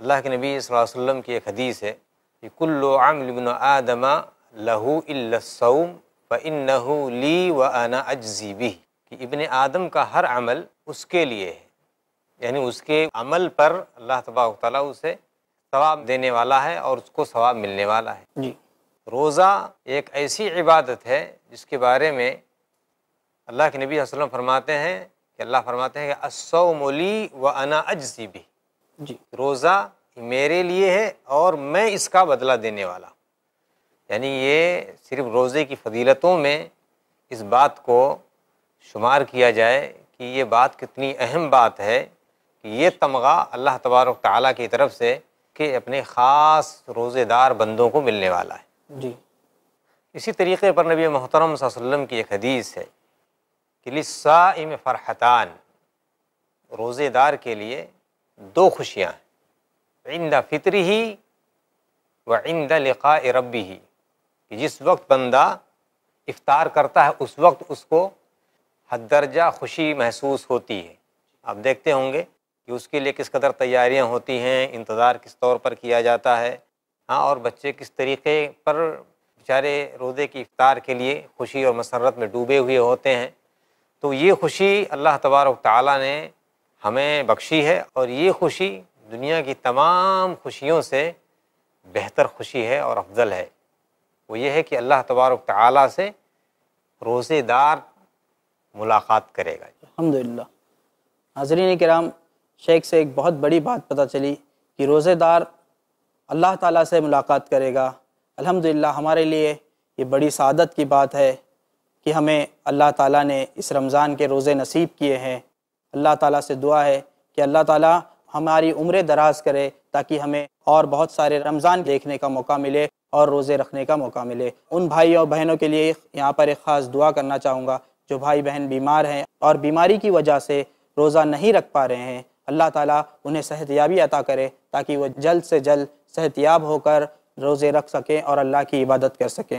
अल्लाह के नबी वसल्लम की एक हदीस है कि कुल्लो आमबिन आदमा लहू इलसम व इन ली व अना अजीबी कि इबन आदम का हर अमल उसके लिए है यानी उसके अमल पर अल्लाह तबाक ताली उसे सवाब देने वाला है और उसको सवाब मिलने वाला है जी रोज़ा एक ऐसी इबादत है जिसके बारे में अल्लाह के नबी वसलम फरमाते हैं कि अल्लाह फरमाते हैं कि असौमली व अना अजीबी जी रोज़ा मेरे लिए है और मैं इसका बदला देने वाला यानी ये सिर्फ रोज़े की फजीलतों में इस बात को शुमार किया जाए कि ये बात कितनी अहम बात है कि ये तमगा अल्लाह तबारक ताली की तरफ से कि अपने ख़ास रोज़ेदार बंदों को मिलने वाला है जी इसी तरीके पर नबी मोहतरम वसल्लम की एक हदीस है कि लिस्साइम फ़रहतान रोज़ेदार के लिए दो खुशियाँ हैं इंदा फितर ही व इंदा लिखा रबी ही कि जिस वक्त बंदा इफ्तार करता है उस वक्त उसको हद दर्जा खुशी महसूस होती है आप देखते होंगे कि उसके लिए किस कदर तैयारियां होती हैं इंतज़ार किस तौर पर किया जाता है हाँ और बच्चे किस तरीके पर बेचारे रोज़े की इफ्तार के लिए खुशी और मसरत में डूबे हुए होते हैं तो ये खुशी अल्लाह तबारक ताली ने हमें बख्शी है और ये खुशी दुनिया की तमाम खुशियों से बेहतर खुशी है और अफजल है वो ये है कि अल्लाह तबारक तआला से रोज़ेदार मुलाकात करेगा अलहमदिल्ला नाजरीन कराम शेख से एक बहुत बड़ी बात पता चली कि रोज़ेदार अल्लाह ताला से मुलाकात करेगा अल्हम्दुलिल्लाह हमारे लिए ये बड़ी सादत की बात है कि हमें अल्लाह ताला ने इस रमज़ान के रोज़े नसीब किए हैं अल्लाह ताला से दुआ है कि अल्लाह ताला हमारी उम्र दराज करे ताकि हमें और बहुत सारे रमज़ान देखने का मौका मिले और रोज़े रखने का मौका मिले उन भाई और बहनों के लिए यहाँ पर एक ख़ास दुआ करना चाहूँगा जो भाई बहन बीमार हैं और बीमारी की वजह से रोज़ा नहीं रख पा रहे हैं अल्लाह ताला उन्हें सेहतियाबी अता करे ताकि वह जल्द से जल्द सेहतियाब होकर रोज़े रख सकें और अल्लाह की इबादत कर सकें